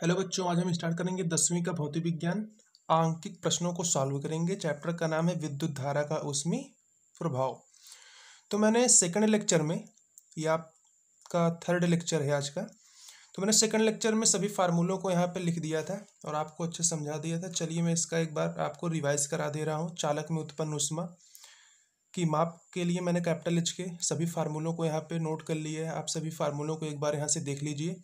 Hello बच्चों आज हम स्टार्ट करेंगे दसवीं का भौतिक विज्ञान आंकिक प्रश्नों को सॉल्व करेंगे चैप्टर का नाम है विद्युत धारा का उसमी प्रभाव तो मैंने सेकंड लेक्चर में या आपका थर्ड लेक्चर है आज का तो मैंने सेकंड लेक्चर में सभी फार्मूलों को यहाँ पर लिख दिया था और आपको अच्छे समझा दिया था चलिए मैं इसका एक बार आपको रिवाइज करा दे रहा हूँ चालक में उत्पन्न उष्मा कि माप के लिए मैंने कैपिटल एच के सभी फार्मूलों को यहाँ पे नोट कर लिया है आप सभी फार्मूलों को एक बार यहाँ से देख लीजिए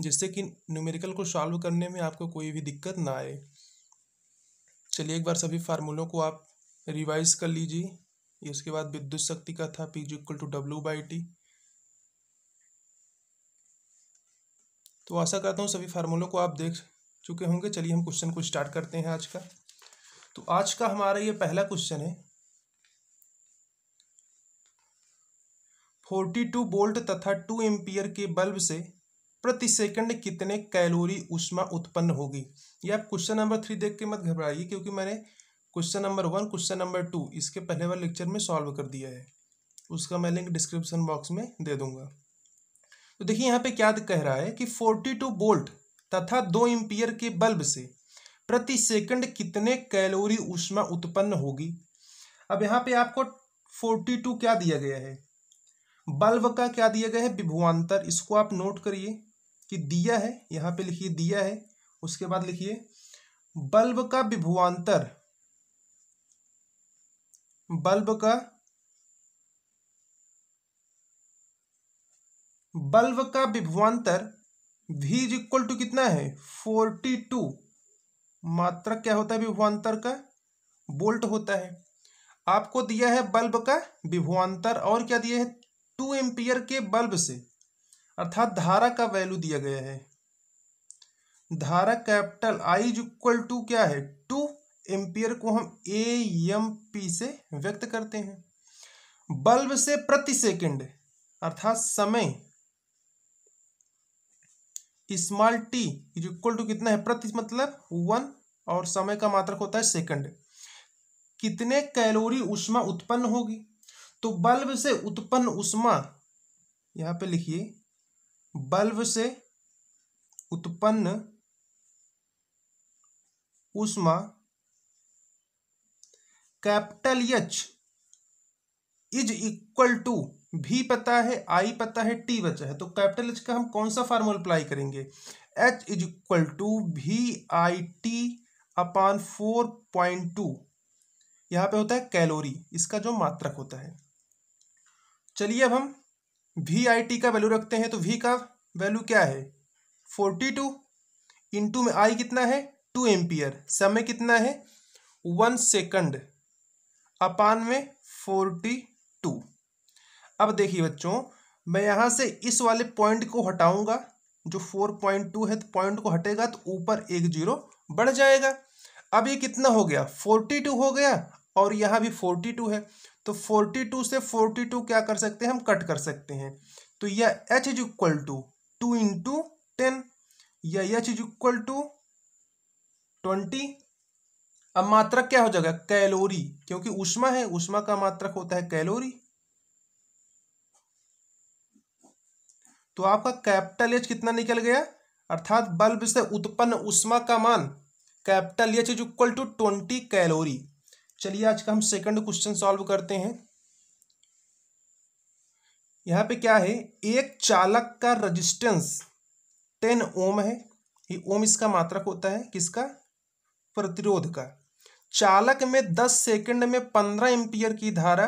जिससे कि न्यूमेरिकल को सॉल्व करने में आपको कोई भी दिक्कत ना आए चलिए एक बार सभी फार्मूलों को आप रिवाइज कर लीजिए इसके बाद विद्युत शक्ति का था P equal to W by T तो आशा करता हूँ सभी फार्मूलों को आप देख चुके होंगे चलिए हम क्वेश्चन को स्टार्ट करते हैं आज का तो आज का हमारा ये पहला क्वेश्चन है फोर्टी टू वोल्ट तथा टू एम्पियर के बल्ब से प्रति सेकंड कितने कैलोरी उष्मा उत्पन्न होगी ये आप क्वेश्चन नंबर थ्री देख के मत घबराइए क्योंकि मैंने question number one question number two इसके पहले बार लेक्चर में सॉल्व कर दिया है उसका मैं लिंक डिस्क्रिप्शन बॉक्स में दे दूंगा तो देखिए यहाँ पे क्या कह रहा है कि फोर्टी टू बोल्ट तथा दो एम्पियर के बल्ब से प्रति सेकंड कितने कैलोरी उष्मा उत्पन्न होगी अब यहाँ पे आपको फोर्टी टू क्या दिया गया है बल्ब का क्या दिया गया है विभुआंतर इसको आप नोट करिए कि दिया है यहाँ पे लिखिए दिया है उसके बाद लिखिए बल्ब का विभुआंतर बल्ब का बल्ब का विभुआंतर भी इक्वल टू कितना है फोर्टी टू मात्रक क्या होता है विभुआंतर का बोल्ट होता है आपको दिया है बल्ब का विभुआंतर और क्या दिया है टू एम्पियर के बल्ब से अर्थात धारा का वैल्यू दिया गया है धारा capital I is equal to क्या है टू एम्पियर को हम ए एम पी से व्यक्त करते हैं बल्ब से प्रति सेकंड अर्थात समय small T is equal to कितना है प्रति मतलब वन और समय का मात्रक होता है सेकंड कितने कैलोरी उष्मा उत्पन्न होगी तो बल्ब से उत्पन्न उष्मा यहां पे लिखिए बल्ब से उत्पन्न उष्मा capital H is equal to भी पता है आई पता है टी बचा है तो कैपिटल एच का हम कौन सा फॉर्मूला अप्लाई करेंगे H is equal to V I T upon four point two यहां पे होता है कैलोरी इसका जो मात्रक होता है चलिए अब हम वी आई टी का वैल्यू रखते हैं तो वी का वैल्यू क्या है फोर्टी टू इंटू में आई कितना है टू एम्पियर समय कितना है वन सेकंड अपान में फोर्टी टू अब देखिए बच्चों मैं यहाँ से इस वाले पॉइंट को हटाऊंगा जो फोर पॉइंट टू है तो पॉइंट को हटेगा तो ऊपर एक जीरो बढ़ जाएगा अब ये कितना हो गया फोर्टी टू हो गया और यहाँ भी फोर्टी टू है तो 42 से 42 क्या कर सकते हैं हम कट कर सकते हैं तो यह h is equal to two into ten या H is equal to twenty अब मात्रक क्या हो जाएगा कैलोरी क्योंकि उष्मा है उष्मा का मात्रक होता है कैलोरी तो आपका कैपिटल एच कितना निकल गया अर्थात बल्ब से उत्पन्न उष्मा का मान capital H is equal to twenty calorie चलिए आज का हम सेकंड क्वेश्चन सॉल्व करते हैं यहाँ पे क्या है एक चालक का रजिस्टेंस टेन ओम है ये ओम इसका मात्रक होता है किसका प्रतिरोध का चालक में दस सेकंड में पंद्रह एम्पियर की धारा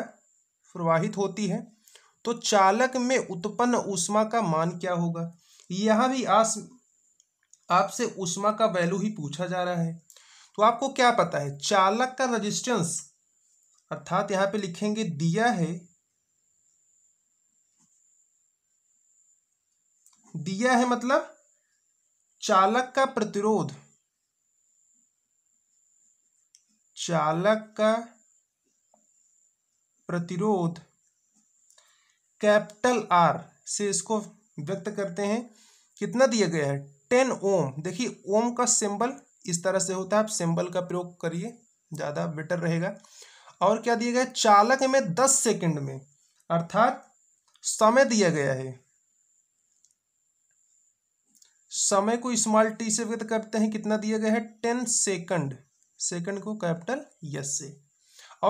प्रवाहित होती है तो चालक में उत्पन्न उष्मा का मान क्या होगा यहाँ भी आस आपसे उष्मा का वैल्यू ही पूछा जा रहा है तो आपको क्या पता है चालक का रजिस्टेंस अर्थात यहां पे लिखेंगे दिया है दिया है मतलब चालक का प्रतिरोध चालक का प्रतिरोध कैपिटल आर से इसको व्यक्त करते हैं कितना दिया गया है टेन ओम देखिए ओम का सिंबल किस तरह से होता है आप सिंबल का प्रयोग करिए ज़्यादा बेटर रहेगा और क्या दिया गया चालक में दस सेकंड में अर्थात समय दिया गया है समय को स्मॉल टी से व्यक्त करते हैं कितना दिया गया है टेन सेकंड सेकंड को कैपिटल यस से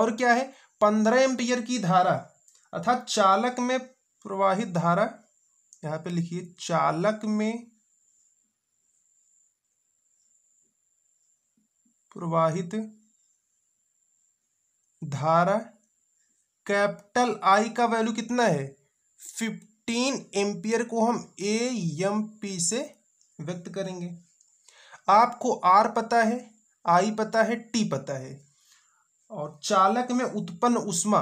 और क्या है पंद्रह एम्पियर की धारा अर्थात चालक में प्रवाहित धारा यहाँ पे लिखिए चालक में प्रवाहित धारा कैपिटल आई का वैल्यू कितना है फिफ्टीन एम्पियर को हम ए एम पी से व्यक्त करेंगे आपको आर पता है आई पता है टी पता है और चालक में उत्पन्न उष्मा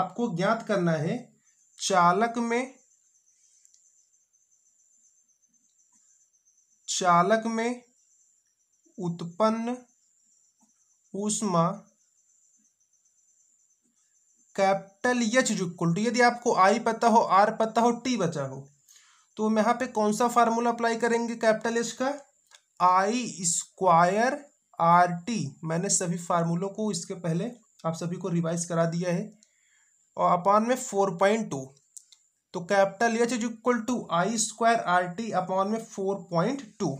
आपको ज्ञात करना है चालक में चालक में उत्पन्न ऊष्मा कैपिटल यच इक्वल टू यदि आपको आई पता हो आर पता हो टी बचा हो तो हम यहाँ पे कौन सा फार्मूला अप्लाई करेंगे कैपिटल एच का आई स्क्वायर आर टी मैंने सभी फार्मूलों को इसके पहले आप सभी को रिवाइज करा दिया है और अपॉन में फोर पॉइंट टू तो capital H is equal to I square R T upon में फोर पॉइंट टू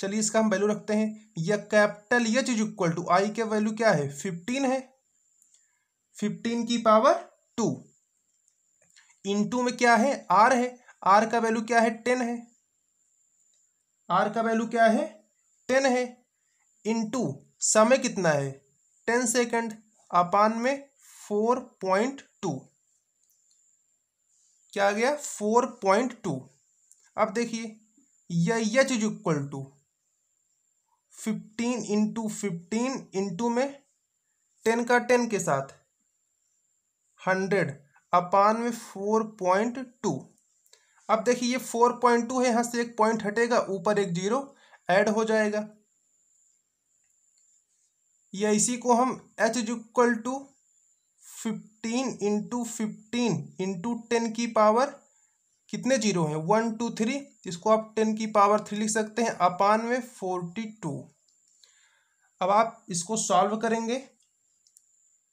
चलिए इसका हम वैल्यू रखते हैं या capital H is equal to I के वैल्यू क्या है फिफ्टीन है फिफ्टीन की पावर टू इंटू में क्या है आर है आर का वैल्यू क्या है टेन है आर का वैल्यू क्या है टेन है इंटू समय कितना है टेन सेकेंड अपान में फोर पॉइंट टू क्या आ गया फोर पॉइंट टू अब देखिए यह H is equal to fifteen into fifteen into में टेन का टेन के साथ हंड्रेड अपान में फोर पॉइंट टू अब देखिए ये फोर पॉइंट टू है यहां से एक पॉइंट हटेगा ऊपर एक जीरो ऐड हो जाएगा या इसी को हम H is equal to fifteen into fifteen into ten की पावर कितने जीरो हैं वन टू थ्री इसको आप टेन की पावर थ्री लिख सकते हैं अपान में फोर्टी टू अब आप इसको सॉल्व करेंगे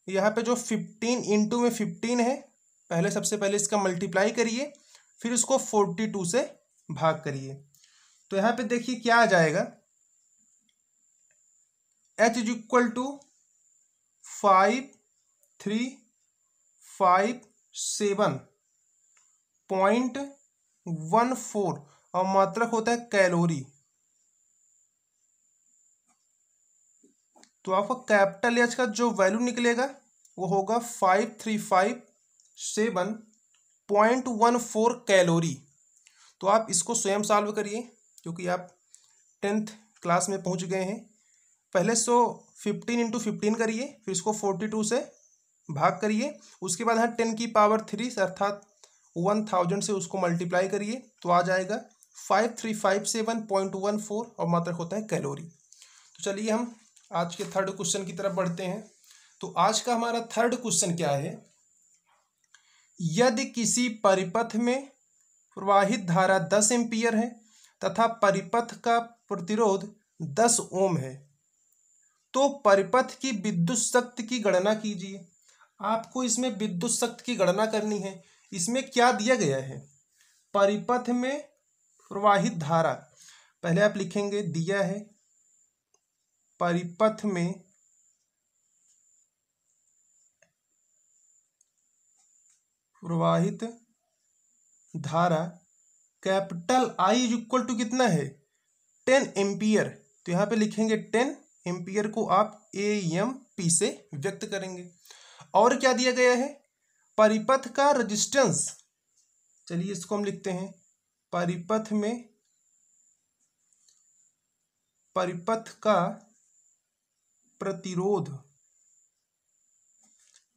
यहाँ पे जो फिफ्टीन इंटू में फिफ्टीन है पहले सबसे पहले इसका मल्टीप्लाई करिए फिर उसको फोर्टी टू से भाग करिए तो यहाँ पे देखिए क्या आ जाएगा H is equal to five three five seven point one four और मात्रक होता है कैलोरी तो आपका कैपिटल एच का जो वैल्यू निकलेगा वो होगा five three five seven point one four calorie तो आप इसको स्वयं सॉल्व करिए क्योंकि आप टेंथ क्लास में पहुंच गए हैं पहले सो फिफ्टीन इंटू फिफ्टीन करिए फिर इसको फोर्टी टू से भाग करिए उसके बाद यहाँ टेन की पावर थ्री अर्थात वन थाउजेंड से उसको मल्टीप्लाई करिए तो आ जाएगा five three five seven point one four और मात्रक होता है कैलोरी तो चलिए हम आज के थर्ड क्वेश्चन की तरफ बढ़ते हैं तो आज का हमारा थर्ड क्वेश्चन क्या है यदि किसी परिपथ में प्रवाहित धारा दस एम्पियर है तथा परिपथ का प्रतिरोध दस ओम है तो परिपथ की विद्युत शक्ति की गणना कीजिए आपको इसमें विद्युत शक्ति की गणना करनी है इसमें क्या दिया गया है परिपथ में प्रवाहित धारा पहले आप लिखेंगे दिया है परिपथ में प्रवाहित धारा capital I is equal to कितना है टेन एम्पियर तो यहां पे लिखेंगे टेन एम्पियर को आप ए एम पी से व्यक्त करेंगे और क्या दिया गया है परिपथ का रजिस्टेंस चलिए इसको हम लिखते हैं परिपथ में परिपथ का प्रतिरोध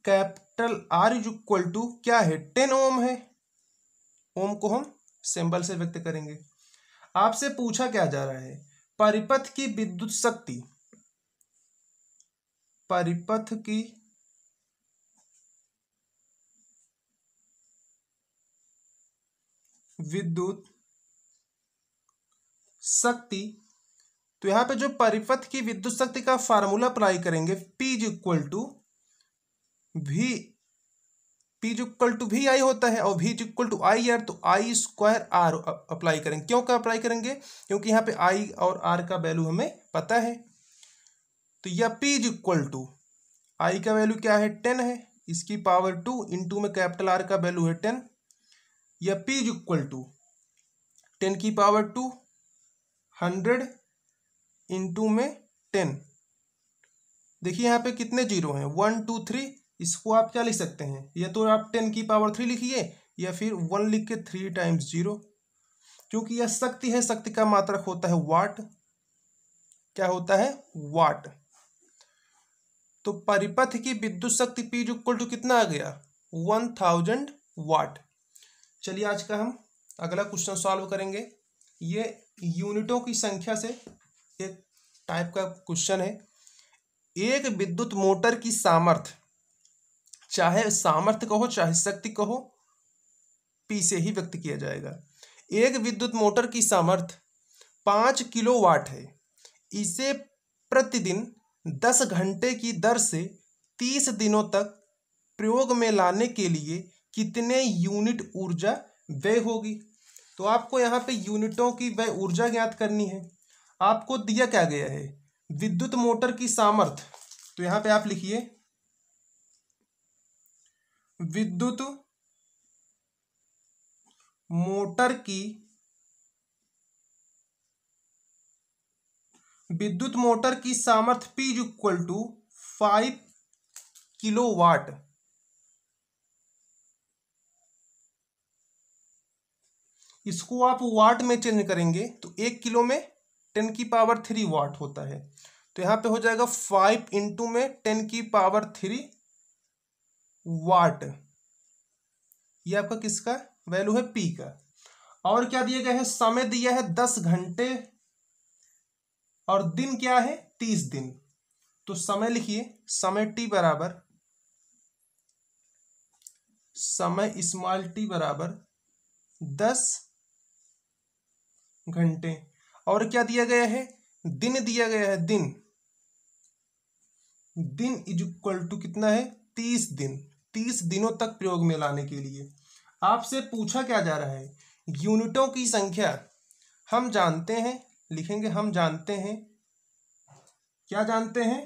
capital R is equal to क्या है टेन ओम है ओम को हम सिंबल से व्यक्त करेंगे आपसे पूछा क्या जा रहा है परिपथ की विद्युत शक्ति परिपथ की विद्युत शक्ति तो यहां पे जो परिपथ की विद्युत शक्ति का फार्मूला अप्लाई करेंगे P is equal to V P is equal to V I होता है और V is equal to I R तो आई स्क्वायर आर अप्लाई करेंगे क्यों का अप्लाई करेंगे क्योंकि यहां पे आई और आर का वैल्यू हमें पता है तो यह P is equal to I का वैल्यू क्या है टेन है इसकी पावर टू इंटू में कैपिटल आर का वैल्यू है टेन या p is equal to ten की पावर टू हंड्रेड इंटू में टेन देखिए यहाँ पे कितने जीरो हैं वन टू थ्री इसको आप क्या लिख सकते हैं या तो आप टेन की पावर थ्री लिखिए या फिर वन लिख के थ्री टाइम्स जीरो क्योंकि यह शक्ति है शक्ति का मात्रक होता है वाट क्या होता है वाट तो परिपथ की विद्युत शक्ति पी इक्वल टू कितना आ गया वन थाउजेंड वाट चलिए आज का हम अगला क्वेश्चन सॉल्व करेंगे ये यूनिटों की संख्या से एक टाइप का क्वेश्चन है एक विद्युत मोटर की सामर्थ चाहे सामर्थ कहो चाहे शक्ति कहो पी से ही व्यक्त किया जाएगा एक विद्युत मोटर की सामर्थ पाँच किलो वाट है इसे प्रतिदिन दस घंटे की दर से तीस दिनों तक प्रयोग में लाने के लिए कितने यूनिट ऊर्जा व्यय होगी तो आपको यहाँ पे यूनिटों की व्यय ऊर्जा ज्ञात करनी है आपको दिया क्या गया है विद्युत मोटर की सामर्थ तो यहाँ पे आप लिखिए विद्युत मोटर की विद्युत मोटर की सामर्थ P equal to five kilowatt इसको आप वाट में चेंज करेंगे तो एक किलो में टेन की पावर थ्री वाट होता है तो यहां पे हो जाएगा फाइव इंटू में टेन की पावर थ्री वाट ये आपका किसका वैल्यू है पी का और क्या दिया गया है समय दिया है दस घंटे और दिन क्या है तीस दिन तो समय लिखिए समय टी बराबर समय स्मॉल टी बराबर दस घंटे और क्या दिया गया है दिन दिया गया है दिन दिन इज इक्वल टू कितना है तीस दिन तीस दिनों तक प्रयोग में लाने के लिए आपसे पूछा क्या जा रहा है यूनिटों की संख्या हम जानते हैं लिखेंगे हम जानते हैं क्या जानते हैं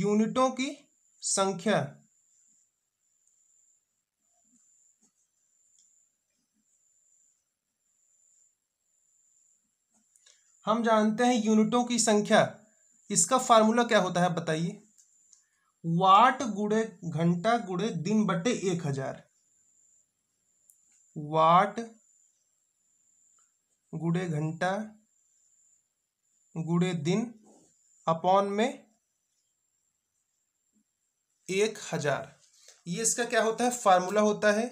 यूनिटों की संख्या हम जानते हैं यूनिटों की संख्या इसका फार्मूला क्या होता है बताइए वाट गुड़े घंटा गुड़े दिन बटे एक हजार वाट गुड़े घंटा गुड़े दिन अपॉन में एक हजार ये इसका क्या होता है फार्मूला होता है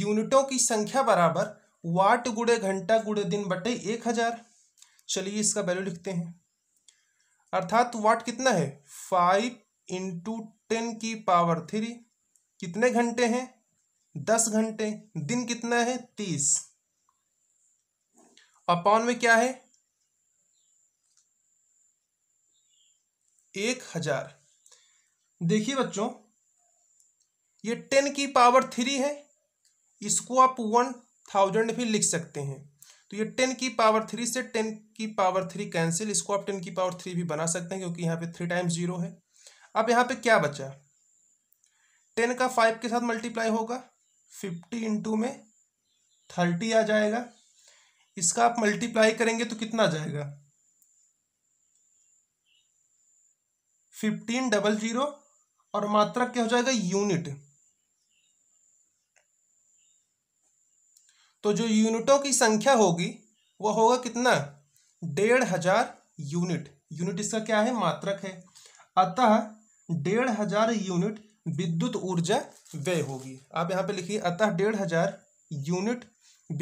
यूनिटों की संख्या बराबर वाट गुड़े घंटा गुड़े दिन बटे एक हजार चलिए इसका वैल्यू लिखते हैं अर्थात वाट कितना है फाइव इंटू टेन की पावर थ्री कितने घंटे हैं दस घंटे दिन कितना है तीस अपॉन में क्या है एक हजार देखिए बच्चों ये टेन की पावर थ्री है इसको आप वन थाउजेंड भी लिख सकते हैं तो ये टेन की पावर थ्री से टेन की पावर थ्री कैंसिल इसको आप टेन की पावर थ्री भी बना सकते हैं क्योंकि यहाँ पे थ्री टाइम्स जीरो है अब यहाँ पे क्या बचा टेन का फाइव के साथ मल्टीप्लाई होगा फिफ्टी इंटू में थर्टी आ जाएगा इसका आप मल्टीप्लाई करेंगे तो कितना आ जाएगा फिफ्टीन डबल जीरो और मात्रा क्या हो जाएगा यूनिट तो जो यूनिटों की संख्या होगी वह होगा कितना डेढ़ हजार यूनिट यूनिट इसका क्या है मात्रक है अतः डेढ़ हजार यूनिट विद्युत ऊर्जा व्यय होगी आप यहाँ पे लिखिए अतः डेढ़ हजार यूनिट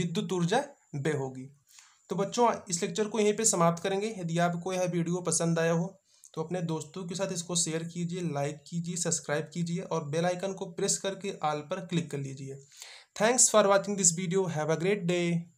विद्युत ऊर्जा व्यय होगी तो बच्चों इस लेक्चर को यहीं पे समाप्त करेंगे यदि आपको यह वीडियो पसंद आया हो तो अपने दोस्तों के साथ इसको शेयर कीजिए लाइक कीजिए सब्सक्राइब कीजिए और बेल आइकन को प्रेस करके आल पर क्लिक कर लीजिए Thanks for watching this video. Have a great day.